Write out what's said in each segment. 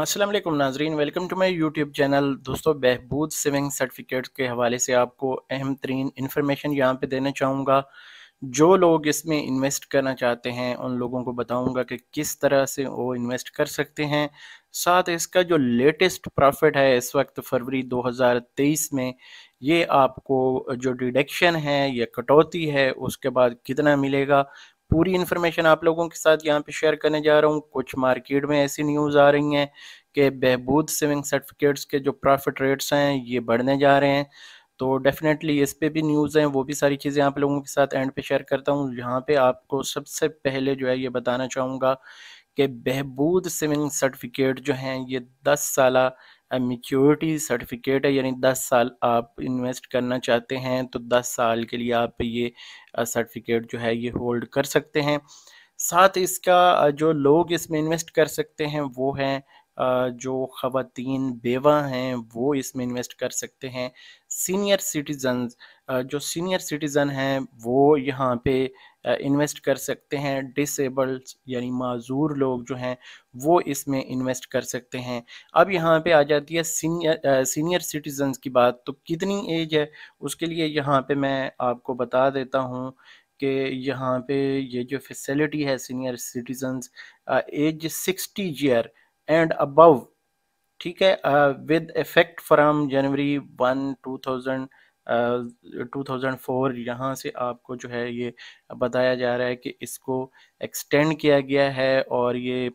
असलम नाजरीन welcome to my YouTube channel दोस्तों बहबूद सिविंग certificate के हवाले से आपको अहम तरीन इन्फॉर्मेशन यहाँ पे देना चाहूँगा जो लोग इसमें इन्वेस्ट करना चाहते हैं उन लोगों को बताऊँगा कि किस तरह से वो इन्वेस्ट कर सकते हैं साथ इसका जो लेटेस्ट प्रॉफिट है इस वक्त फरवरी 2023 में ये आपको जो डिडक्शन है या कटौती है उसके बाद कितना मिलेगा पूरी इन्फॉर्मेशन आप लोगों के साथ यहाँ पे शेयर करने जा रहा हूँ कुछ मार्केट में ऐसी न्यूज़ आ रही हैं कि बहबूद सेविंग सर्टिफिकेट्स के जो प्रॉफिट रेट्स हैं ये बढ़ने जा रहे हैं तो डेफिनेटली इस पे भी न्यूज़ हैं वो भी सारी चीज़ें आप लोगों के साथ एंड पे शेयर करता हूँ यहाँ पे आपको सबसे पहले जो है ये बताना चाहूँगा कि बहबूद सेविंग सर्टिफिकेट जो हैं ये दस साल मेच्योरिटी सर्टिफिकेट है यानी 10 साल आप इन्वेस्ट करना चाहते हैं तो 10 साल के लिए आप ये सर्टिफिकेट जो है ये होल्ड कर सकते हैं साथ इसका जो लोग इसमें इन्वेस्ट कर सकते हैं वो हैं जो ख़वातीन बेवा हैं वो इसमें इन्वेस्ट कर सकते हैं सीनियर सिटीजन जो सीनियर सिटीज़न हैं वो यहाँ पे इन्वेस्ट कर सकते हैं डिसेबल्ड यानी माजूर लोग जो हैं वो इसमें इन्वेस्ट कर सकते हैं अब यहाँ पे आ जाती है सीनियर सीनियर सिटीजन की बात तो कितनी एज है उसके लिए यहाँ पे मैं आपको बता देता हूँ कि यहाँ पे ये जो फैसिलिटी है senior citizen age sixty year and above ठीक है with effect from January one two thousand 2004 यहाँ से आपको जो है ये बताया जा रहा है कि इसको एक्सटेंड किया गया है और ये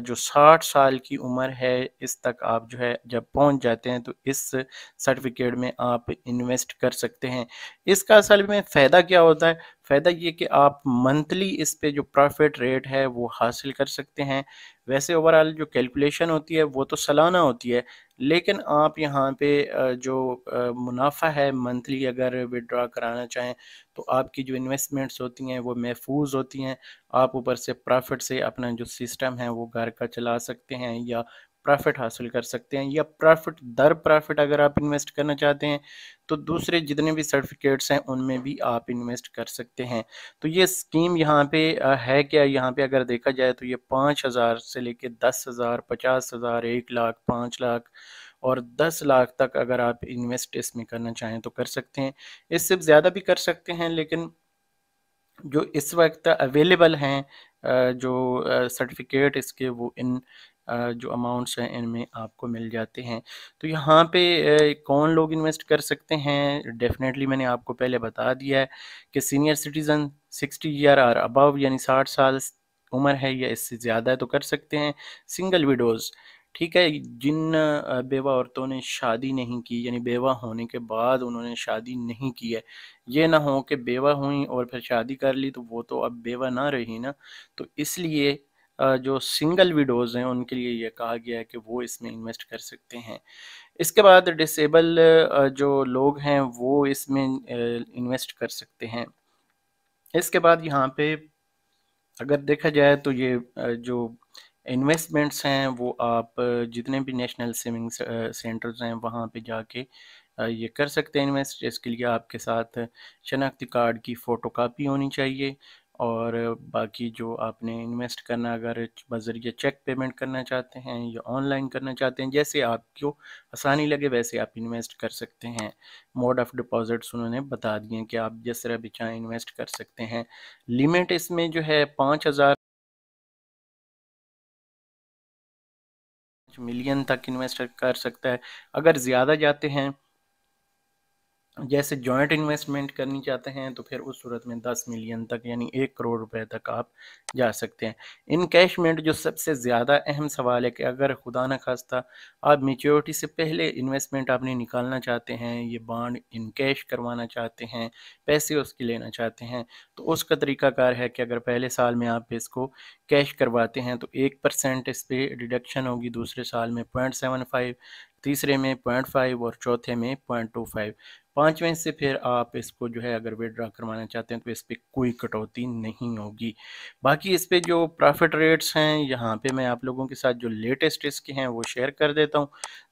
जो 60 साल की उम्र है इस तक आप जो है जब पहुंच जाते हैं तो इस सर्टिफिकेट में आप इन्वेस्ट कर सकते हैं इसका असल में फ़ायदा क्या होता है फ़ायदा ये कि आप मंथली इस पे जो प्रॉफिट रेट है वो हासिल कर सकते हैं वैसे ओवरऑल जो कैलकुलेशन होती है वो तो सालाना होती है लेकिन आप यहाँ पे जो मुनाफा है मंथली अगर विड्रा कराना चाहें तो आपकी जो इन्वेस्टमेंट्स होती हैं वो महफूज होती हैं आप ऊपर से प्रॉफिट से अपना जो सिस्टम है वो घर का चला सकते हैं या प्रॉफिट हासिल कर सकते हैं या प्रॉफिट दर प्रॉफिट अगर आप इन्वेस्ट करना चाहते हैं तो दूसरे जितने भी सर्टिफिकेट्स हैं उनमें भी आप इन्वेस्ट कर सकते हैं तो ये स्कीम यहाँ पे है क्या यहाँ पे अगर देखा जाए तो ये पाँच हज़ार से लेके दस हज़ार पचास हज़ार एक लाख पाँच लाख और दस लाख तक अगर आप इन्वेस्ट इसमें करना चाहें तो कर सकते हैं इससे ज़्यादा भी कर सकते हैं लेकिन जो इस वक्त अवेलेबल हैं जो सर्टिफिकेट इसके वो इन जो अमाउंट्स हैं इनमें आपको मिल जाते हैं तो यहाँ पे कौन लोग इन्वेस्ट कर सकते हैं डेफिनेटली मैंने आपको पहले बता दिया है कि senior citizen 60 year or above यानी 60 साल उम्र है या इससे ज़्यादा है तो कर सकते हैं सिंगल विडोज़ ठीक है जिन बेवा औरतों ने शादी नहीं की यानी बेवा होने के बाद उन्होंने शादी नहीं की है ये ना हो कि बेवा हुई और फिर शादी कर ली तो वो तो अब बेवा ना रही ना तो इसलिए जो सिंगल विडोज़ हैं उनके लिए ये कहा गया है कि वो इसमें इन्वेस्ट कर सकते हैं इसके बाद डिसेबल जो लोग हैं वो इसमें इन्वेस्ट कर सकते हैं इसके बाद यहाँ पे अगर देखा जाए तो ये जो इन्वेस्टमेंट्स हैं वो आप जितने भी नेशनल सेविंग सेंटर्स हैं वहाँ पे जाके ये कर सकते हैं इन्वेस्ट इसके लिए आपके साथ शनाख्ती कार्ड की फ़ोटो कापी होनी चाहिए और बाकी जो आपने इन्वेस्ट करना अगर बजरिए चेक पेमेंट करना चाहते हैं या ऑनलाइन करना चाहते हैं जैसे आपको आसानी लगे वैसे आप इन्वेस्ट कर सकते हैं मोड ऑफ़ डिपॉजिट्स उन्होंने बता दिए कि आप जिस तरह भी चाहें इन्वेस्ट कर सकते हैं लिमिट इसमें जो है पाँच हज़ार मिलियन तक इन्वेस्ट कर सकता है अगर ज़्यादा जाते हैं जैसे जॉइंट इन्वेस्टमेंट करनी चाहते हैं तो फिर उस सूरत में दस मिलियन तक यानी एक करोड़ रुपए तक आप जा सकते हैं इनकेशमेंट जो सबसे ज़्यादा अहम सवाल है कि अगर खुदा न खास्ता आप मेच्योरिटी से पहले इन्वेस्टमेंट आपने निकालना चाहते हैं ये इन इनकेश करवाना चाहते हैं पैसे उसके लेना चाहते हैं तो उसका तरीकाकार है कि अगर पहले साल में आप इसको कैश करवाते हैं तो एक परसेंट इस पर डिडक्शन होगी दूसरे साल में पॉइंट सेवन फाइव तीसरे में पॉइंट फाइव और चौथे में पॉइंट टू फाइव पाँचवें से फिर आप इसको जो है अगर विड्रा करवाना चाहते हैं तो इस पर कोई कटौती नहीं होगी बाकी इस पर जो प्रॉफिट रेट्स हैं यहाँ पे मैं आप लोगों के साथ जो लेटेस्ट इसके हैं वो शेयर कर देता हूँ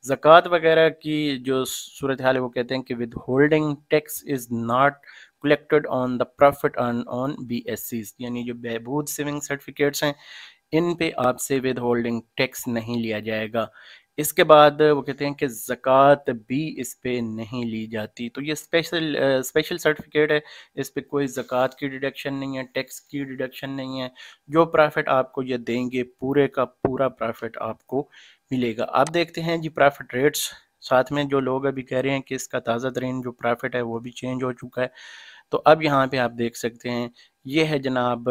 ज़क़़त वगैरह की जो सूरत हाल है वो कहते हैं कि withholding tax is not collected on the profit earn on B S C यानी जो बहबूद सेविंग सर्टिफिकेट्स हैं इन पे आपसे विद होल्डिंग टैक्स नहीं लिया जाएगा इसके बाद वो कहते हैं कि ज़क़़त भी इस पर नहीं ली जाती तो ये स्पेशल स्पेशल सर्टिफिकेट है इस पर कोई ज़क़़त की डिडक्शन नहीं है टैक्स की डिडक्शन नहीं है जो प्रॉफिट आपको ये देंगे पूरे का पूरा प्रॉफिट आपको मिलेगा आप देखते हैं जी प्रॉफिट रेट्स साथ में जो लोग अभी कह रहे हैं कि इसका ताज़ा तरीन जो प्रॉफिट है वो भी चेंज हो चुका है तो अब यहाँ पे आप देख सकते हैं ये है जनाब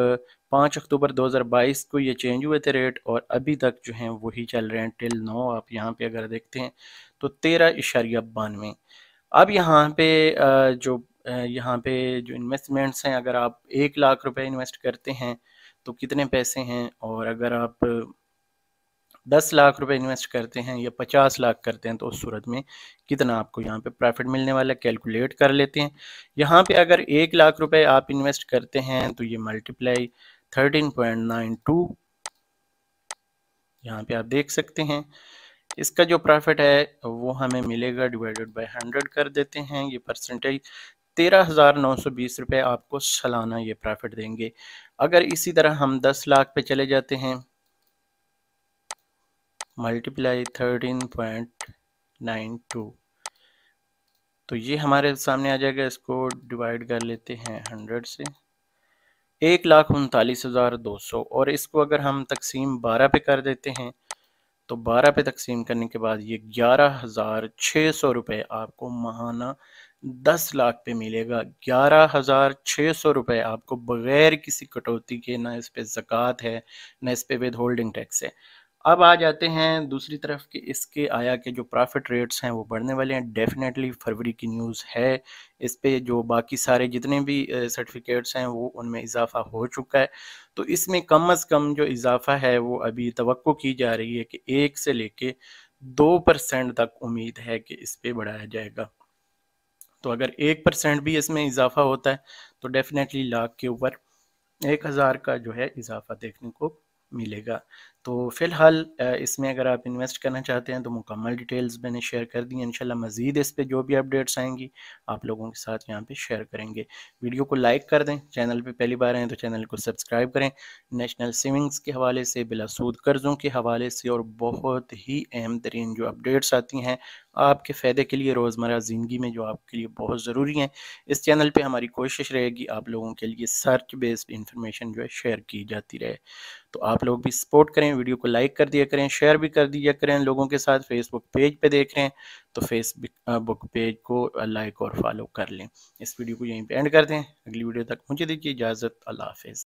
पाँच अक्टूबर 2022 को ये चेंज हुए थे रेट और अभी तक जो हैं वही चल रहे हैं टिल नौ आप यहाँ पे अगर देखते हैं तो तेरह इशारिया बानवे अब यहाँ पे जो यहाँ पे जो इन्वेस्टमेंट्स हैं अगर आप एक लाख रुपए इन्वेस्ट करते हैं तो कितने पैसे हैं और अगर आप दस लाख रुपए इन्वेस्ट करते हैं या पचास लाख करते हैं तो उस सूरत में कितना आपको यहाँ पे प्रॉफिट मिलने वाला कैलकुलेट कर लेते हैं यहाँ पे अगर एक लाख रुपए आप इन्वेस्ट करते हैं तो ये multiply thirteen point nine two यहाँ पे आप देख सकते हैं इसका जो प्रॉफिट है वो हमें मिलेगा डिवाइडेड बाई हंड्रेड कर देते हैं ये परसेंटेज तेरह हज़ार नौ सौ बीस रुपये आपको सालाना ये प्रॉफिट देंगे अगर इसी तरह हम दस लाख पे चले जाते हैं multiply thirteen point nine two तो ये हमारे सामने आ जाएगा इसको डिवाइड कर लेते हैं हंड्रेड से एक लाख उनतालीस हज़ार दो सौ और इसको अगर हम तकसीम बारह पे कर देते हैं तो बारह पे तकसीम करने के बाद ये ग्यारह हज़ार छः सौ रुपये आपको महाना दस लाख पे मिलेगा ग्यारह हज़ार छः सौ रुपये आपको बग़ैर किसी कटौती के ना इस पर ज़क़़त है ना इस पर विद होल्डिंग टैक्स है अब आ जाते हैं दूसरी तरफ कि इसके आया के जो प्रॉफिट रेट्स हैं वो बढ़ने वाले हैं डेफिनेटली फरवरी की न्यूज़ है इस पे जो बाकी सारे जितने भी सर्टिफिकेट्स हैं वो उनमें इजाफा हो चुका है तो इसमें कम अज़ कम जो इजाफा है वो अभी तो की जा रही है कि एक से लेके दो परसेंट तक उम्मीद है कि इस पर बढ़ाया जाएगा तो अगर एक परसेंट भी इसमें इजाफा होता है तो डेफिनेटली लाख के ऊपर एक हज़ार का जो है इजाफा देखने को मिलेगा तो फ़िलहाल इसमें अगर आप इन्वेस्ट करना चाहते हैं तो मुकम्मल डिटेल्स मैंने शेयर कर दी हैं इन मज़ीद इस पर जो भी अपडेट्स आएंगी आप लोगों के साथ यहाँ पे शेयर करेंगे वीडियो को लाइक कर दें चैनल पे पहली बार आए तो चैनल को सब्सक्राइब करें नेशनल सेविंग्स के हवाले से बिलासूद कर्ज़ों के हवाले से और बहुत ही अहम तरीन जो अपडेट्स आती हैं आपके फ़ायदे के लिए रोज़मर्रा ज़िंदगी में जो आपके लिए बहुत ज़रूरी हैं इस चैनल पर हमारी कोशिश रहेगी आप लोगों के लिए सर्च बेस्ड इंफॉर्मेशन जो है शेयर की जाती रहे तो आप लोग भी सपोर्ट करें करें वीडियो को लाइक कर दिया करें शेयर भी कर दिया करें लोगों के साथ फेसबुक पेज पे देख रहे हैं तो फेसबुक पेज को लाइक और फॉलो कर लें इस वीडियो को यहीं पे एंड कर दें अगली वीडियो तक मुझे दीजिए इजाज़त अल्लाह हाफिज़